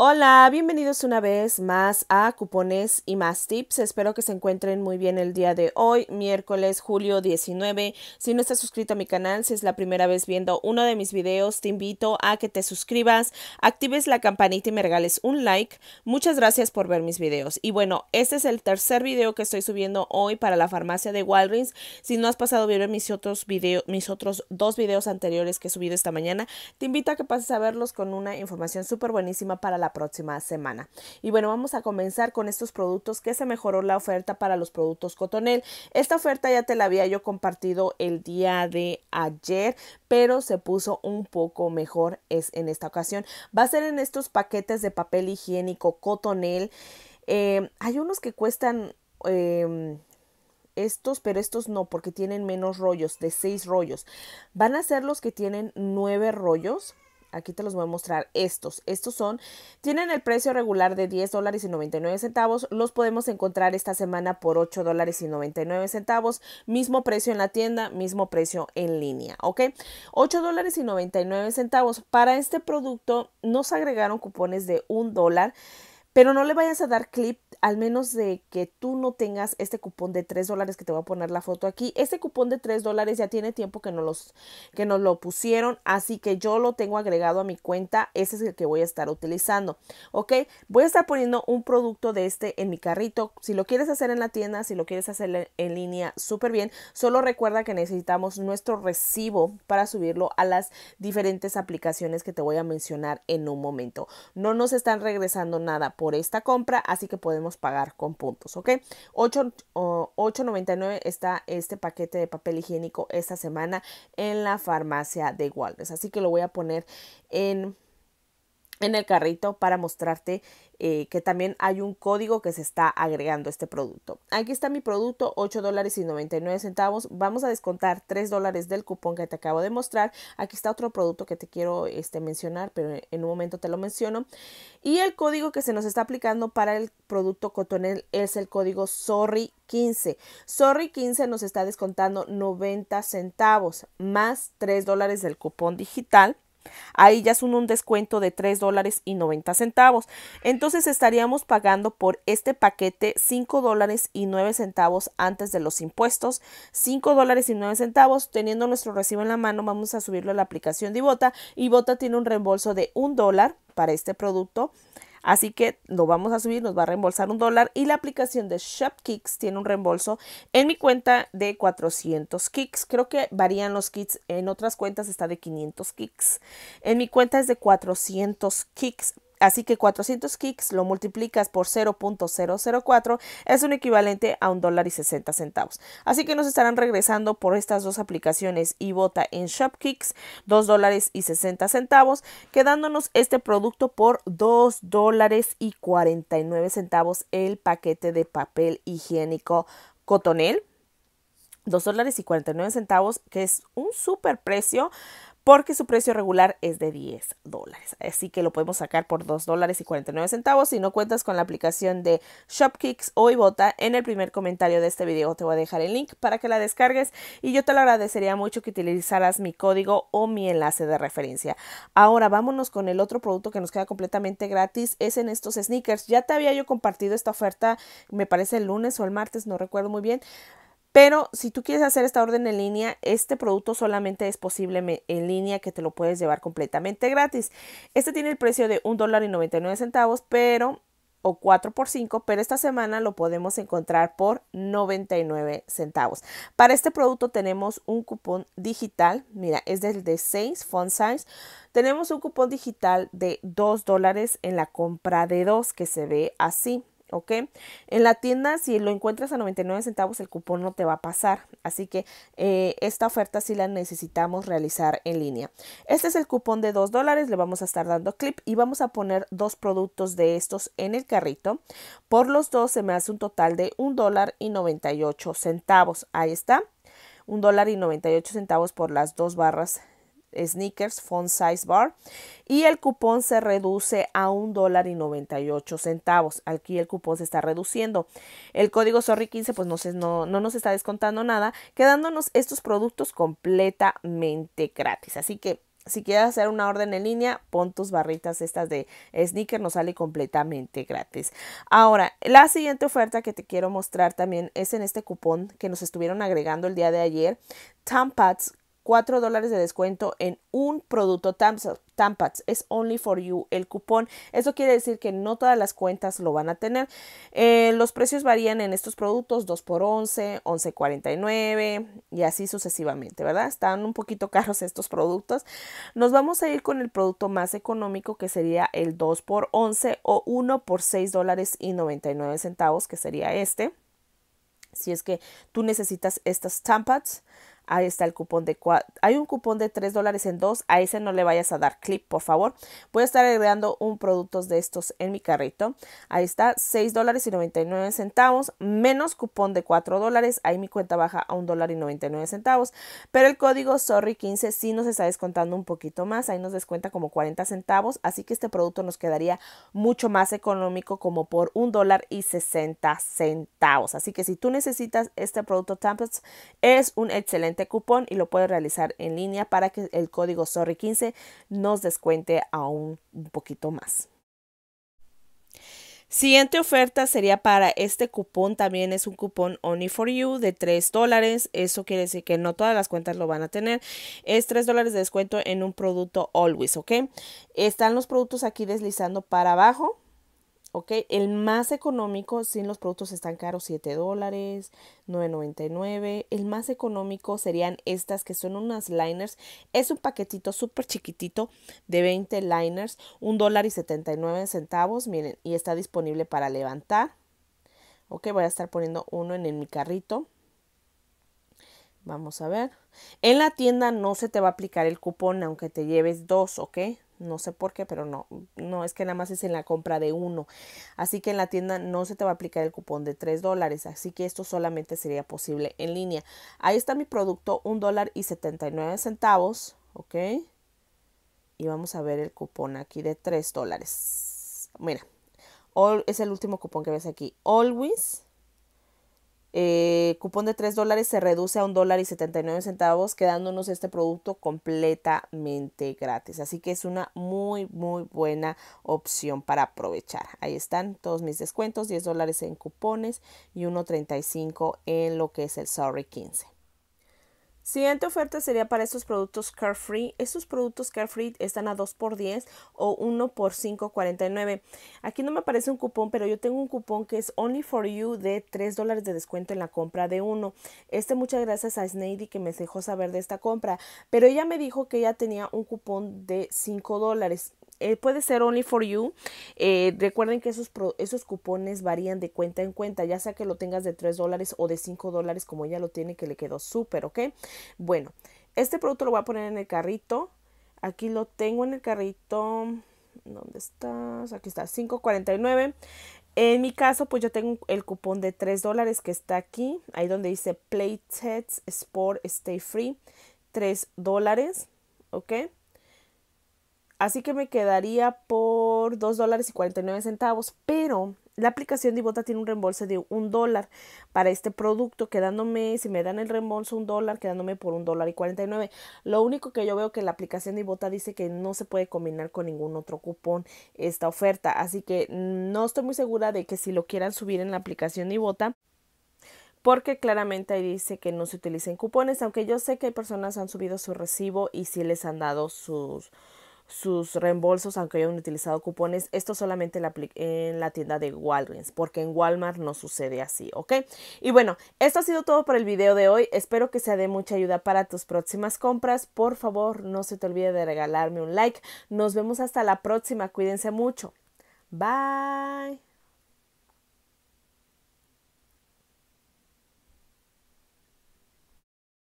Hola, bienvenidos una vez más a Cupones y más tips. Espero que se encuentren muy bien el día de hoy, miércoles, julio 19. Si no estás suscrito a mi canal, si es la primera vez viendo uno de mis videos, te invito a que te suscribas, actives la campanita y me regales un like. Muchas gracias por ver mis videos. Y bueno, este es el tercer video que estoy subiendo hoy para la farmacia de Walgreens. Si no has pasado a ver mis otros, videos, mis otros dos videos anteriores que he subido esta mañana, te invito a que pases a verlos con una información súper buenísima para la próxima semana. Y bueno, vamos a comenzar con estos productos que se mejoró la oferta para los productos cotonel. Esta oferta ya te la había yo compartido el día de ayer, pero se puso un poco mejor es en esta ocasión. Va a ser en estos paquetes de papel higiénico cotonel. Em, hay unos que cuestan... Em, estos, pero estos no, porque tienen menos rollos, de seis rollos. Van a ser los que tienen nueve rollos. Aquí te los voy a mostrar estos. Estos son, tienen el precio regular de 10 dólares y 99 centavos. Los podemos encontrar esta semana por 8 dólares y 99 centavos. Mismo precio en la tienda, mismo precio en línea, ¿ok? 8 dólares y 99 centavos. Para este producto nos agregaron cupones de 1 dólar. Pero no le vayas a dar clip al menos de que tú no tengas este cupón de 3 dólares que te voy a poner la foto aquí. Este cupón de 3 dólares ya tiene tiempo que, no los, que nos lo pusieron, así que yo lo tengo agregado a mi cuenta. Ese es el que voy a estar utilizando. Ok, voy a estar poniendo un producto de este en mi carrito. Si lo quieres hacer en la tienda, si lo quieres hacer en línea, súper bien. Solo recuerda que necesitamos nuestro recibo para subirlo a las diferentes aplicaciones que te voy a mencionar en un momento. No nos están regresando nada por esta compra, así que podemos pagar con puntos, ¿ok? 8.99 está este paquete de papel higiénico esta semana en la farmacia de Walgreens, así que lo voy a poner en en el carrito para mostrarte eh, que también hay un código que se está agregando este producto. Aquí está mi producto, 8 dólares y 99 centavos. Vamos a descontar 3 dólares del cupón que te acabo de mostrar. Aquí está otro producto que te quiero este, mencionar, pero en un momento te lo menciono. Y el código que se nos está aplicando para el producto Cotonel es el código SORRY 15. Sorry 15 nos está descontando 90 centavos más 3 dólares del cupón digital Ahí ya son un descuento de 3 dólares y 90 centavos. Entonces estaríamos pagando por este paquete 5 dólares y 9 centavos antes de los impuestos. 5 dólares y 9 centavos. Teniendo nuestro recibo en la mano, vamos a subirlo a la aplicación de Ibota. Ibota tiene un reembolso de un dólar para este producto Así que lo vamos a subir, nos va a reembolsar un dólar y la aplicación de ShopKicks tiene un reembolso en mi cuenta de 400 kicks. Creo que varían los kits en otras cuentas está de 500 kicks. En mi cuenta es de 400 kicks Así que 400 kicks lo multiplicas por 0.004 es un equivalente a $1.60. dólar y 60 centavos. Así que nos estarán regresando por estas dos aplicaciones y bota en Shopkicks 2 dólares y 60 centavos, quedándonos este producto por 2 dólares y 49 centavos el paquete de papel higiénico cotonel. 2 dólares y 49 centavos, que es un super precio porque su precio regular es de 10 dólares. Así que lo podemos sacar por 2 dólares y 49 centavos. Si no cuentas con la aplicación de Shopkicks o Ibota, en el primer comentario de este video te voy a dejar el link para que la descargues y yo te lo agradecería mucho que utilizaras mi código o mi enlace de referencia. Ahora vámonos con el otro producto que nos queda completamente gratis, es en estos sneakers. Ya te había yo compartido esta oferta, me parece el lunes o el martes, no recuerdo muy bien. Pero si tú quieres hacer esta orden en línea, este producto solamente es posible en línea que te lo puedes llevar completamente gratis. Este tiene el precio de $1.99, pero o 4 por 5, pero esta semana lo podemos encontrar por 99 centavos. Para este producto tenemos un cupón digital, mira, es del de 6 font size. Tenemos un cupón digital de 2 dólares en la compra de 2 que se ve así. ¿ok? En la tienda, si lo encuentras a 99 centavos, el cupón no te va a pasar. Así que eh, esta oferta sí la necesitamos realizar en línea. Este es el cupón de 2 dólares. Le vamos a estar dando clip y vamos a poner dos productos de estos en el carrito. Por los dos se me hace un total de 1 dólar y 98 centavos. Ahí está. un dólar y 98 centavos por las dos barras sneakers font size bar y el cupón se reduce a un dólar y 98 centavos aquí el cupón se está reduciendo el código sorry 15 pues no, se, no, no nos está descontando nada quedándonos estos productos completamente gratis así que si quieres hacer una orden en línea, pon tus barritas estas de sneaker, nos sale completamente gratis. Ahora, la siguiente oferta que te quiero mostrar también es en este cupón que nos estuvieron agregando el día de ayer, Tampats 4 dólares de descuento en un producto Tampax. Es only for you el cupón. Eso quiere decir que no todas las cuentas lo van a tener. Eh, los precios varían en estos productos 2 por 11, 11.49 y así sucesivamente, ¿verdad? Están un poquito caros estos productos. Nos vamos a ir con el producto más económico que sería el 2 por 11 o 1 por 6 dólares y 99 centavos que sería este. Si es que tú necesitas estas Tampats. Ahí está el cupón de Hay un cupón de 3 dólares en dos. A ese no le vayas a dar clip por favor. Voy a estar agregando un producto de estos en mi carrito. Ahí está, 6 dólares y 99 centavos. Menos cupón de 4 dólares. Ahí mi cuenta baja a un dólar y 99 centavos. Pero el código Sorry15 sí nos está descontando un poquito más. Ahí nos descuenta como 40 centavos. Así que este producto nos quedaría mucho más económico como por un dólar y 60 centavos. Así que si tú necesitas este producto Templates, es un excelente cupón y lo puedes realizar en línea para que el código SORRY15 nos descuente aún un poquito más. Siguiente oferta sería para este cupón, también es un cupón Only for You de 3 dólares, eso quiere decir que no todas las cuentas lo van a tener, es 3 dólares de descuento en un producto Always, ¿ok? Están los productos aquí deslizando para abajo, ¿ok? El más económico, si los productos están caros, 7 dólares, 9.99. El más económico serían estas que son unas liners. Es un paquetito súper chiquitito de 20 liners, $1.79, dólar y 79 centavos, miren, y está disponible para levantar. Ok, voy a estar poniendo uno en, en mi carrito. Vamos a ver. En la tienda no se te va a aplicar el cupón aunque te lleves dos, ¿ok? No sé por qué, pero no, no es que nada más es en la compra de uno. Así que en la tienda no se te va a aplicar el cupón de 3 dólares. Así que esto solamente sería posible en línea. Ahí está mi producto, 1 dólar y 79 centavos. Ok. Y vamos a ver el cupón aquí de 3 dólares. Mira, es el último cupón que ves aquí. Always eh, cupón de 3 dólares se reduce a 1 dólar y 79 centavos, quedándonos este producto completamente gratis. Así que es una muy, muy buena opción para aprovechar. Ahí están todos mis descuentos, 10 dólares en cupones y 1.35 en lo que es el Sorry 15. Siguiente oferta sería para estos productos Carefree. Estos productos Carefree están a 2 x 10 o 1 x 5.49. Aquí no me aparece un cupón, pero yo tengo un cupón que es Only for You de 3 dólares de descuento en la compra de uno. Este muchas gracias a Snady que me dejó saber de esta compra, pero ella me dijo que ella tenía un cupón de 5 dólares. Eh, puede ser Only for You. Eh, recuerden que esos, esos cupones varían de cuenta en cuenta, ya sea que lo tengas de 3 dólares o de 5 dólares, como ella lo tiene, que le quedó súper, ¿ok? Bueno, este producto lo voy a poner en el carrito. Aquí lo tengo en el carrito. ¿Dónde estás? Aquí está, 5.49. En mi caso, pues yo tengo el cupón de 3 dólares que está aquí, ahí donde dice Playtets Sport Stay Free, 3 dólares, ¿ok? Así que me quedaría por 2 dólares y 49 centavos, pero la aplicación de tiene un reembolso de un dólar para este producto, quedándome, si me dan el reembolso un dólar, quedándome por un dólar y 49. Lo único que yo veo que la aplicación de dice que no se puede combinar con ningún otro cupón esta oferta, así que mm, no estoy muy segura de que si lo quieran subir en la aplicación de porque claramente ahí dice que no se utilicen cupones, aunque yo sé que hay personas que han subido su recibo y sí les han dado sus sus reembolsos aunque hayan utilizado cupones. Esto solamente la en la tienda de Walgreens, porque en Walmart no sucede así, ¿ok? Y bueno, esto ha sido todo por el video de hoy. Espero que sea de mucha ayuda para tus próximas compras. Por favor, no se te olvide de regalarme un like. Nos vemos hasta la próxima. Cuídense mucho. Bye.